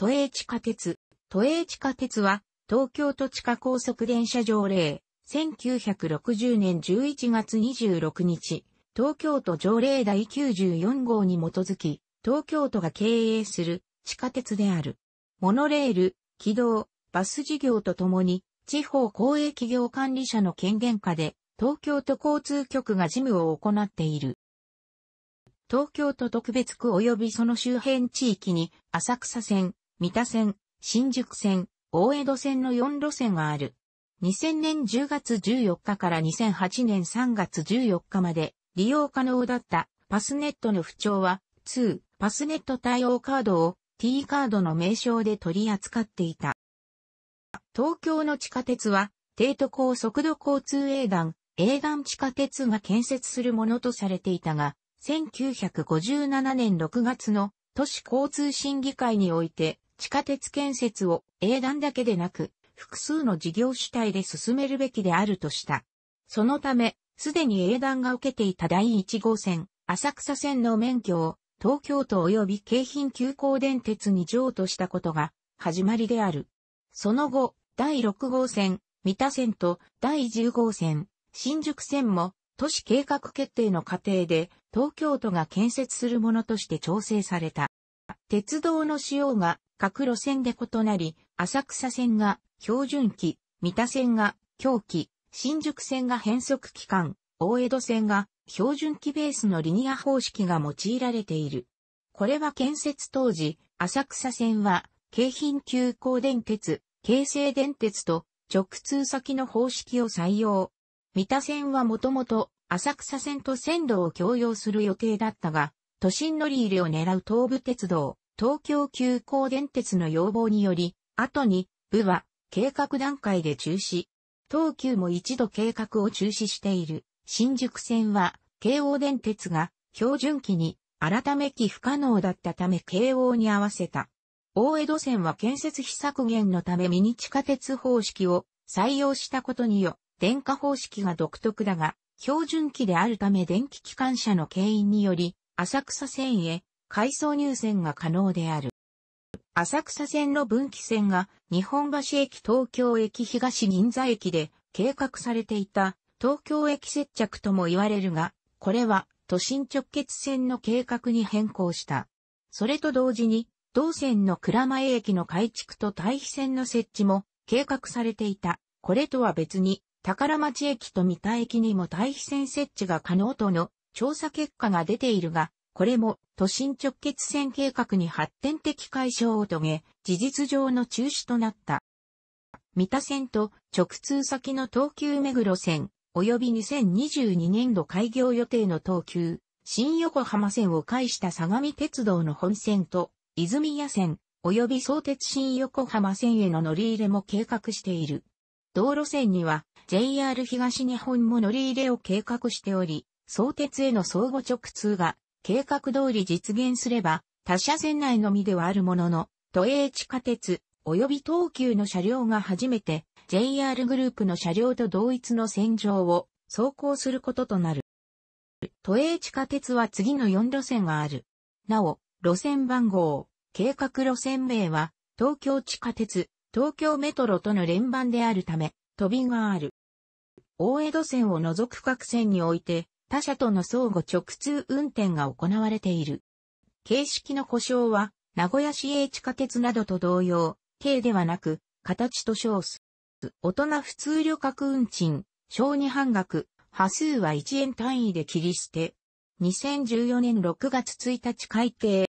都営地下鉄。都営地下鉄は、東京都地下高速電車条例、1960年11月26日、東京都条例第94号に基づき、東京都が経営する地下鉄である。モノレール、軌道、バス事業とともに、地方公営企業管理者の権限下で、東京都交通局が事務を行っている。東京都特別区及びその周辺地域に、浅草線、三田線、新宿線、大江戸線の4路線がある。2000年10月14日から2008年3月14日まで利用可能だったパスネットの不調は2パスネット対応カードを T カードの名称で取り扱っていた。東京の地下鉄は帝都高速度交通営団、営団地下鉄が建設するものとされていたが、1957年6月の都市交通審議会において地下鉄建設を英断だけでなく、複数の事業主体で進めるべきであるとした。そのため、すでに英断が受けていた第1号線、浅草線の免許を東京都及び京浜急行電鉄に譲渡したことが始まりである。その後、第6号線、三田線と第10号線、新宿線も都市計画決定の過程で東京都が建設するものとして調整された。鉄道の使用が各路線で異なり、浅草線が標準期、三田線が狂期、新宿線が変速期間、大江戸線が標準期ベースのリニア方式が用いられている。これは建設当時、浅草線は、京浜急行電鉄、京成電鉄と直通先の方式を採用。三田線はもともと浅草線と線路を共用する予定だったが、都心乗り入れを狙う東武鉄道、東京急行電鉄の要望により、後に、部は、計画段階で中止。東急も一度計画を中止している。新宿線は、京王電鉄が、標準期に、改め期不可能だったため京王に合わせた。大江戸線は建設費削減のためミニ地下鉄方式を採用したことによ、電化方式が独特だが、標準期であるため電気機関車の経引により、浅草線へ階層入線が可能である。浅草線の分岐線が日本橋駅東京駅東銀座駅で計画されていた東京駅接着とも言われるが、これは都心直結線の計画に変更した。それと同時に、同線の倉前駅の改築と対比線の設置も計画されていた。これとは別に、宝町駅と三田駅にも対比線設置が可能との調査結果が出ているが、これも都心直結線計画に発展的解消を遂げ、事実上の中止となった。三田線と直通先の東急目黒線、及び2022年度開業予定の東急、新横浜線を介した相模鉄道の本線と、泉谷線、及び相鉄新横浜線への乗り入れも計画している。道路線には JR 東日本も乗り入れを計画しており、相鉄への相互直通が計画通り実現すれば、他社線内のみではあるものの、都営地下鉄、及び東急の車両が初めて JR グループの車両と同一の線上を走行することとなる。都営地下鉄は次の4路線がある。なお、路線番号、計画路線名は東京地下鉄、東京メトロとの連番であるため、飛びがある。大江戸線を除く各線において、他社との相互直通運転が行われている。形式の故障は、名古屋市営地下鉄などと同様、形ではなく、形と称す。大人普通旅客運賃、小児半額、波数は1円単位で切り捨て。2014年6月1日改定。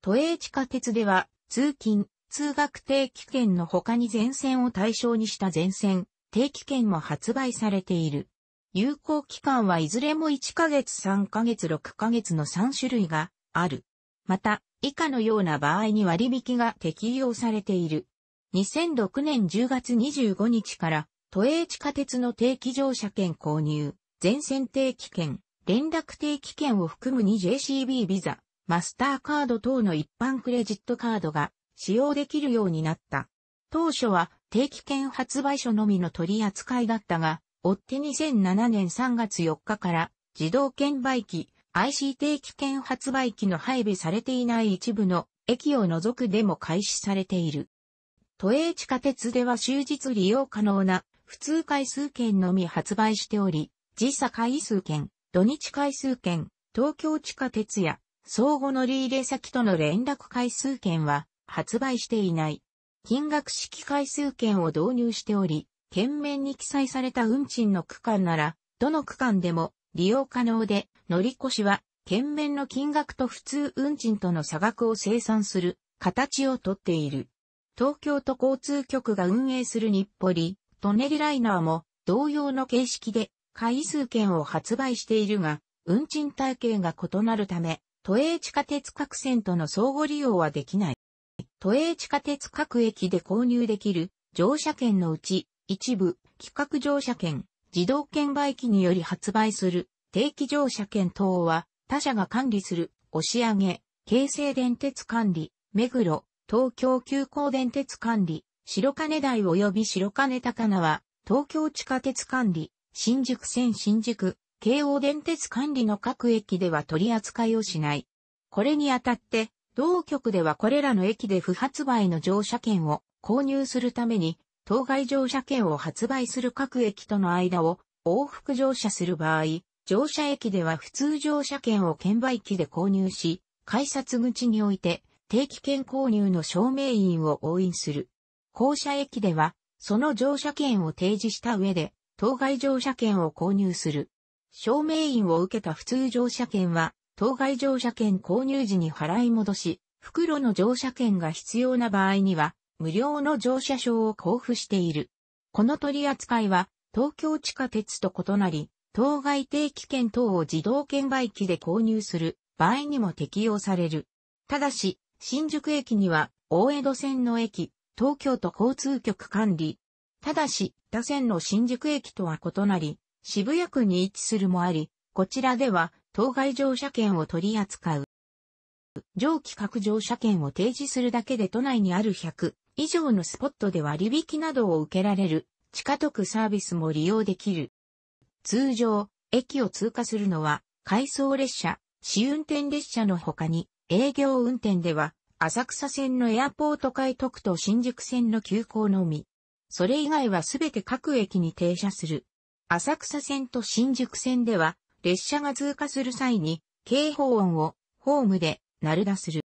都営地下鉄では、通勤、通学定期券の他に全線を対象にした全線、定期券も発売されている。有効期間はいずれも1ヶ月3ヶ月6ヶ月の3種類がある。また、以下のような場合に割引が適用されている。2006年10月25日から、都営地下鉄の定期乗車券購入、全線定期券、連絡定期券を含む 2JCB ビザ、マスターカード等の一般クレジットカードが使用できるようになった。当初は定期券発売所のみの取り扱いだったが、追って2007年3月4日から自動券売機 IC 定期券発売機の配備されていない一部の駅を除くでも開始されている。都営地下鉄では終日利用可能な普通回数券のみ発売しており、時差回数券、土日回数券、東京地下鉄や相互乗り入れ先との連絡回数券は発売していない。金額式回数券を導入しており、県面に記載された運賃の区間なら、どの区間でも利用可能で、乗り越しは、県面の金額と普通運賃との差額を生産する形をとっている。東京都交通局が運営する日暮里、トネリライナーも同様の形式で回数券を発売しているが、運賃体系が異なるため、都営地下鉄各線との相互利用はできない。都営地下鉄各駅で購入できる乗車券のうち一部、企画乗車券、自動券売機により発売する、定期乗車券等は、他社が管理する、押上、京成電鉄管理、目黒、東京急行電鉄管理、白金台及び白金高輪、東京地下鉄管理、新宿線新宿、京王電鉄管理の各駅では取り扱いをしない。これにあたって、同局ではこれらの駅で不発売の乗車券を購入するために当該乗車券を発売する各駅との間を往復乗車する場合、乗車駅では普通乗車券を券売機で購入し、改札口において定期券購入の証明印を押印する。降車駅では、その乗車券を提示した上で、当該乗車券を購入する。証明印を受けた普通乗車券は、当該乗車券購入時に払い戻し、袋の乗車券が必要な場合には、無料の乗車証を交付している。この取り扱いは、東京地下鉄と異なり、当該定期券等を自動券売機で購入する場合にも適用される。ただし、新宿駅には、大江戸線の駅、東京都交通局管理。ただし、他線の新宿駅とは異なり、渋谷区に位置するもあり、こちらでは、当該乗車券を取り扱う。上記各乗車券を提示するだけで都内にある100以上のスポットで割引などを受けられる、地下特サービスも利用できる。通常、駅を通過するのは、回送列車、試運転列車の他に、営業運転では、浅草線のエアポート海特と新宿線の急行のみ。それ以外はすべて各駅に停車する。浅草線と新宿線では、列車が通過する際に、警報音を、ホームで、鳴るだする。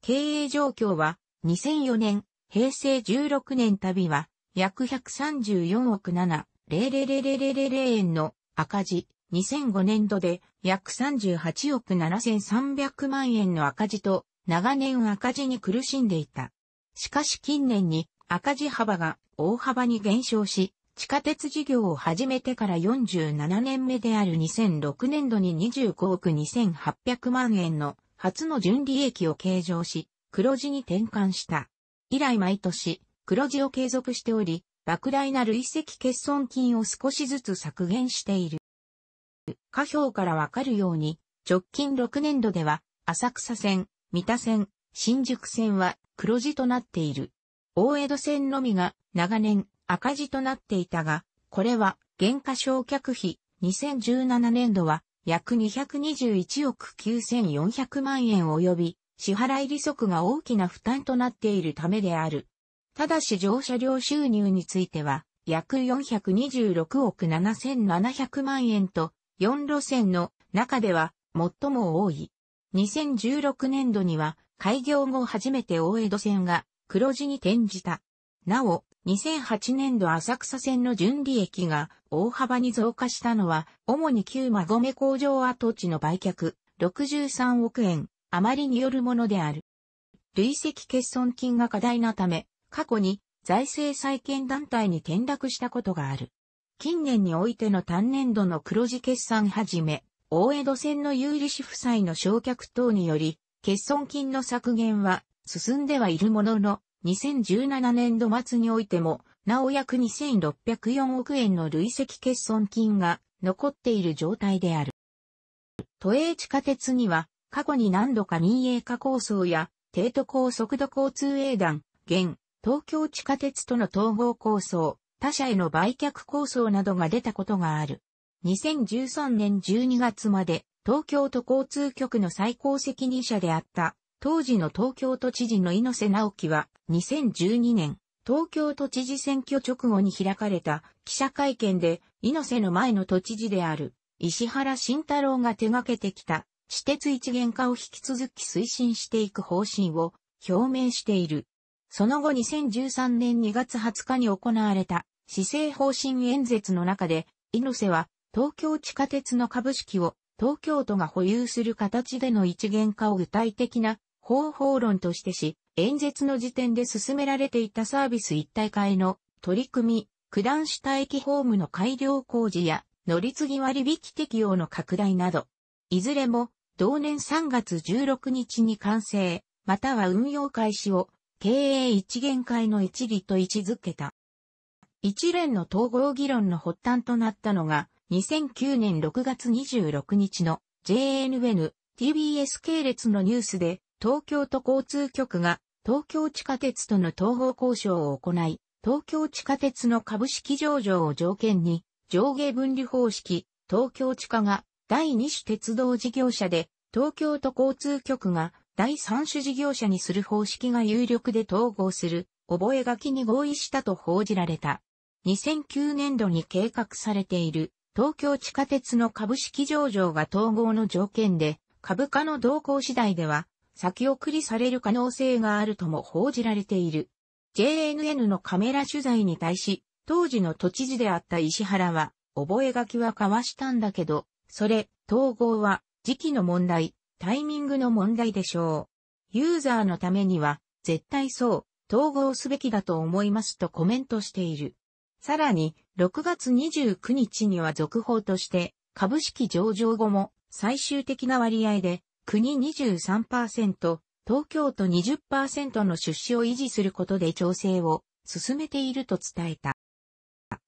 経営状況は、2004年、平成16年旅は、約134億7,000,000円の赤字、2005年度で約38億7300万円の赤字と、長年赤字に苦しんでいた。しかし近年に赤字幅が大幅に減少し、地下鉄事業を始めてから47年目である2006年度に25億2800万円の初の純利益を計上し、黒字に転換した。以来毎年、黒字を継続しており、莫大な累積欠損金を少しずつ削減している。下表からわかるように、直近6年度では、浅草線、三田線、新宿線は黒字となっている。大江戸線のみが長年赤字となっていたが、これは減価償却費2017年度は約221億9400万円及び支払い利息が大きな負担となっているためである。ただし乗車料収入については、約426億7700万円と、4路線の中では最も多い。2016年度には、開業後初めて大江戸線が黒字に転じた。なお、2008年度浅草線の純利益が大幅に増加したのは、主に旧馬込工場跡地の売却、63億円、あまりによるものである。累積欠損金が過大なため、過去に財政再建団体に転落したことがある。近年においての単年度の黒字決算はじめ、大江戸線の有利子負債の焼却等により、欠損金の削減は進んではいるものの、2017年度末においても、なお約2604億円の累積欠損金が残っている状態である。都営地下鉄には過去に何度か民営化構想や、帝都高速度交通営団、現、東京地下鉄との統合構想、他社への売却構想などが出たことがある。2013年12月まで、東京都交通局の最高責任者であった、当時の東京都知事の猪瀬直樹は、2012年、東京都知事選挙直後に開かれた記者会見で、猪瀬の前の都知事である、石原慎太郎が手掛けてきた私鉄一元化を引き続き推進していく方針を表明している。その後2013年2月20日に行われた施政方針演説の中で、猪瀬は東京地下鉄の株式を東京都が保有する形での一元化を具体的な方法論としてし、演説の時点で進められていたサービス一体化への取り組み、九段下駅ホームの改良工事や乗り継ぎ割引適用の拡大など、いずれも同年3月16日に完成、または運用開始を経営一元会の一理と位置づけた。一連の統合議論の発端となったのが、2009年6月26日の JNN TBS 系列のニュースで、東京都交通局が東京地下鉄との統合交渉を行い、東京地下鉄の株式上場を条件に、上下分離方式、東京地下が第2種鉄道事業者で、東京都交通局が第3種事業者にする方式が有力で統合する、覚書に合意したと報じられた。2009年度に計画されている東京地下鉄の株式上場が統合の条件で、株価の動向次第では、先送りされる可能性があるとも報じられている。JNN のカメラ取材に対し、当時の都知事であった石原は、覚書は交わしたんだけど、それ、統合は、時期の問題、タイミングの問題でしょう。ユーザーのためには、絶対そう、統合すべきだと思いますとコメントしている。さらに、6月29日には続報として、株式上場後も最終的な割合で、国23%、東京都20%の出資を維持することで調整を進めていると伝えた。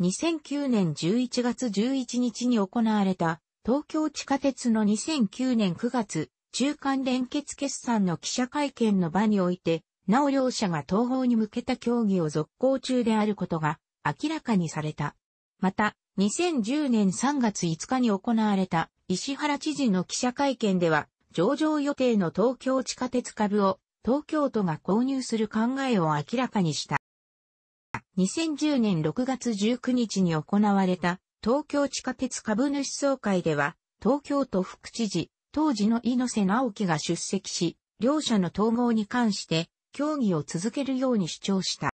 2009年11月11日に行われた東京地下鉄の2009年9月、中間連結決算の記者会見の場において、なお両者が東方に向けた協議を続行中であることが明らかにされた。また、2010年3月5日に行われた石原知事の記者会見では、上場予定の東京地下鉄株を東京都が購入する考えを明らかにした。2010年6月19日に行われた東京地下鉄株主総会では、東京都副知事、当時の猪瀬直樹が出席し、両者の統合に関して、協議を続けるように主張した。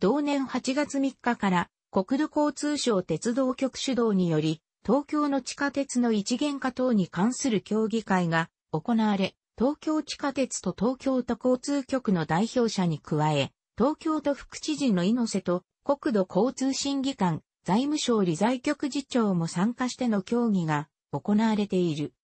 同年8月3日から、国土交通省鉄道局主導により、東京の地下鉄の一元化等に関する協議会が行われ、東京地下鉄と東京都交通局の代表者に加え、東京都副知事の猪瀬と国土交通審議官、財務省理財局次長も参加しての協議が行われている。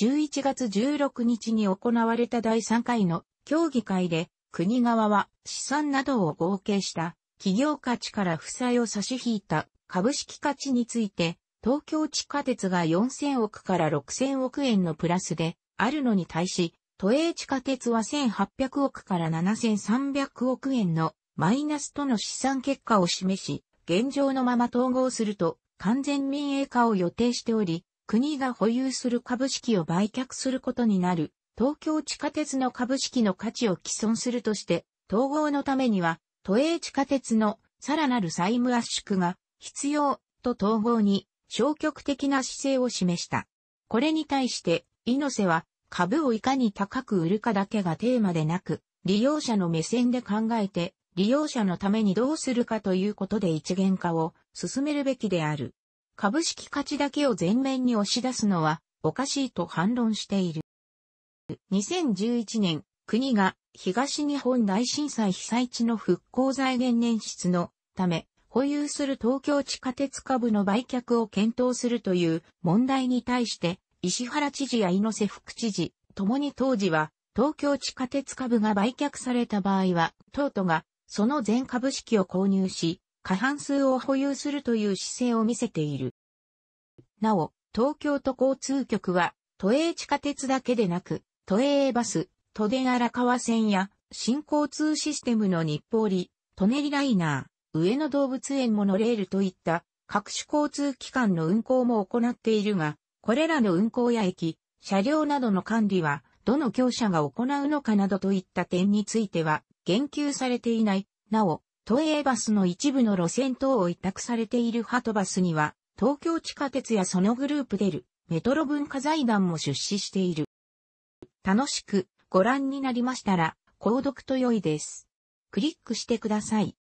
11月16日に行われた第3回の協議会で、国側は資産などを合計した企業価値から負債を差し引いた株式価値について、東京地下鉄が4000億から6000億円のプラスであるのに対し、都営地下鉄は1800億から7300億円のマイナスとの試算結果を示し、現状のまま統合すると完全民営化を予定しており、国が保有する株式を売却することになる、東京地下鉄の株式の価値を毀損するとして、統合のためには、都営地下鉄のさらなる債務圧縮が必要と統合に消極的な姿勢を示した。これに対して、猪瀬は株をいかに高く売るかだけがテーマでなく、利用者の目線で考えて利用者のためにどうするかということで一元化を進めるべきである。株式価値だけを前面に押し出すのはおかしいと反論している。2011年、国が東日本大震災被災地の復興財源捻出のため、保有する東京地下鉄株の売却を検討するという問題に対して、石原知事や猪瀬副知事、ともに当時は、東京地下鉄株が売却された場合は、東都がその全株式を購入し、過半数を保有するという姿勢を見せている。なお、東京都交通局は、都営地下鉄だけでなく、都営バス、都電荒川線や、新交通システムの日暮里、舎人ライナー、上野動物園モノレールといった各種交通機関の運行も行っているが、これらの運行や駅、車両などの管理は、どの業者が行うのかなどといった点については、言及されていない。なお、都営バスの一部の路線等を委託されているハトバスには、東京地下鉄やそのグループ出る、メトロ文化財団も出資している。楽しくご覧になりましたら、購読と良いです。クリックしてください。